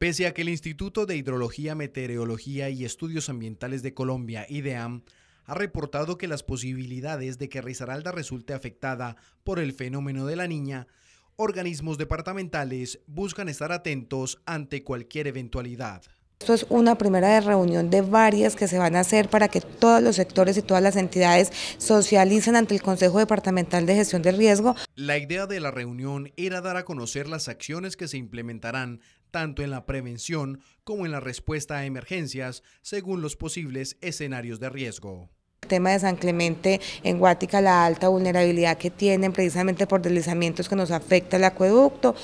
Pese a que el Instituto de Hidrología, Meteorología y Estudios Ambientales de Colombia, IDEAM, ha reportado que las posibilidades de que Risaralda resulte afectada por el fenómeno de la niña, organismos departamentales buscan estar atentos ante cualquier eventualidad. Esto es una primera reunión de varias que se van a hacer para que todos los sectores y todas las entidades socialicen ante el Consejo Departamental de Gestión de Riesgo. La idea de la reunión era dar a conocer las acciones que se implementarán tanto en la prevención como en la respuesta a emergencias según los posibles escenarios de riesgo El tema de San Clemente en Guática, la alta vulnerabilidad que tienen precisamente por deslizamientos que nos afecta el acueducto.